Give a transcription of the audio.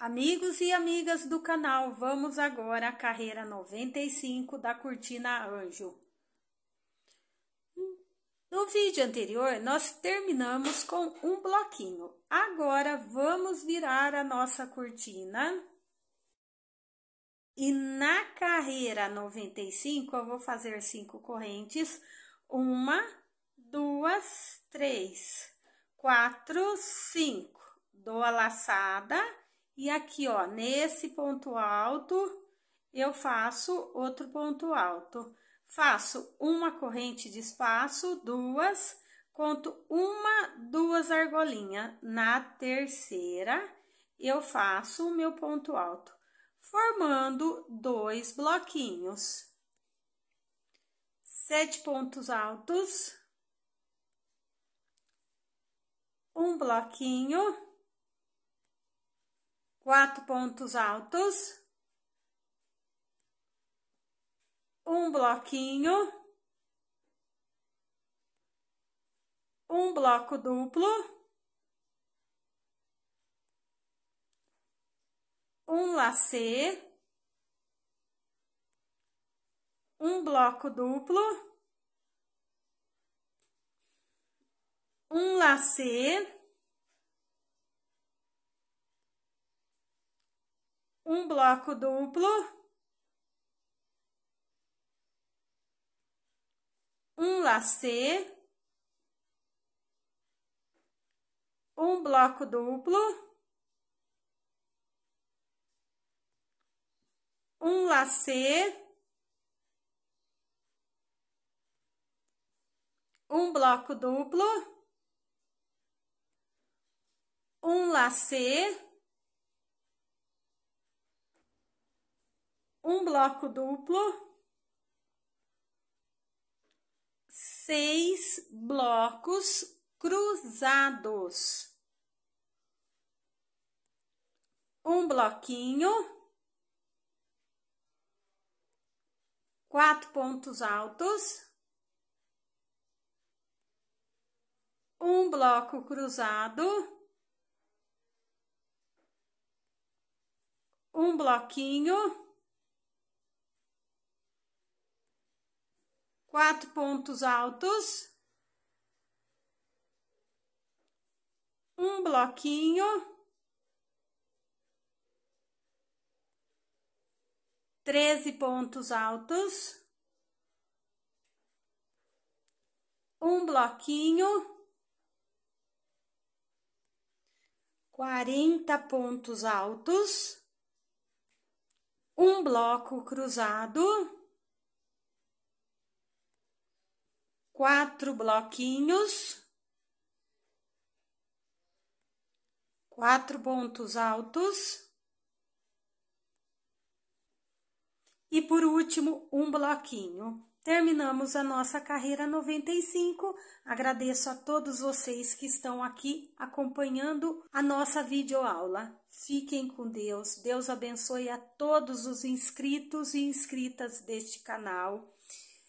Amigos e amigas do canal, vamos agora à carreira 95 da cortina Anjo. No vídeo anterior, nós terminamos com um bloquinho. Agora, vamos virar a nossa cortina. E na carreira 95, eu vou fazer cinco correntes. Uma, duas, três, quatro, cinco. Dou a laçada e aqui, ó, nesse ponto alto, eu faço outro ponto alto. Faço uma corrente de espaço, duas, conto uma, duas argolinhas. Na terceira, eu faço o meu ponto alto, formando dois bloquinhos. Sete pontos altos. Um bloquinho quatro pontos altos, um bloquinho, um bloco duplo, um lacê, um bloco duplo, um lacê, um bloco duplo, um lacê, um bloco duplo, um lacê, um bloco duplo, um lacê um bloco duplo, seis blocos cruzados, um bloquinho, quatro pontos altos, um bloco cruzado, um bloquinho. quatro pontos altos, um bloquinho, treze pontos altos, um bloquinho. quarenta pontos altos, um bloco cruzado, quatro bloquinhos, quatro pontos altos. E por último, um bloquinho. Terminamos a nossa carreira 95. Agradeço a todos vocês que estão aqui acompanhando a nossa videoaula. Fiquem com Deus. Deus abençoe a todos os inscritos e inscritas deste canal